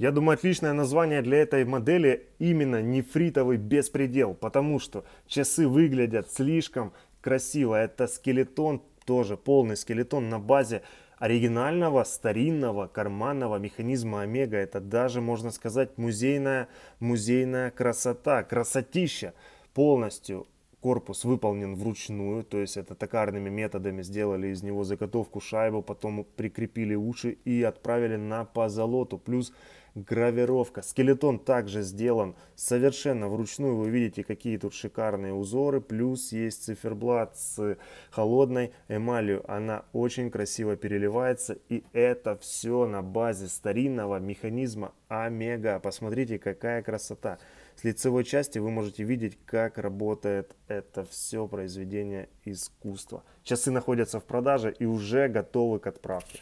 Я думаю, отличное название для этой модели именно нефритовый беспредел, потому что часы выглядят слишком красиво. Это скелетон, тоже полный скелетон на базе оригинального старинного карманного механизма Омега. Это даже, можно сказать, музейная, музейная красота, красотища полностью. Корпус выполнен вручную, то есть это токарными методами сделали из него заготовку шайбу, потом прикрепили уши и отправили на позолоту. Плюс гравировка. Скелетон также сделан совершенно вручную. Вы видите, какие тут шикарные узоры. Плюс есть циферблат с холодной эмалью. Она очень красиво переливается. И это все на базе старинного механизма Омега. Посмотрите, какая красота. С лицевой части вы можете видеть, как работает это все произведение искусства. Часы находятся в продаже и уже готовы к отправке.